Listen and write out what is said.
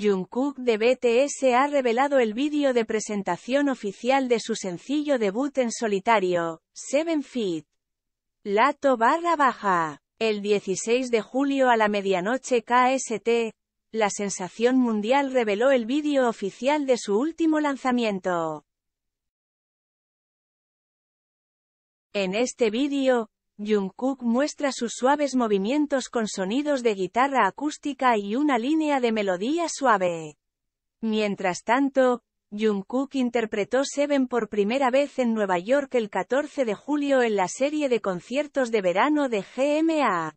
Jungkook de BTS ha revelado el vídeo de presentación oficial de su sencillo debut en solitario, Seven Feet. Lato barra baja. El 16 de julio a la medianoche KST, la sensación mundial reveló el vídeo oficial de su último lanzamiento. En este vídeo, Jungkook muestra sus suaves movimientos con sonidos de guitarra acústica y una línea de melodía suave. Mientras tanto, Jungkook interpretó Seven por primera vez en Nueva York el 14 de julio en la serie de conciertos de verano de GMA.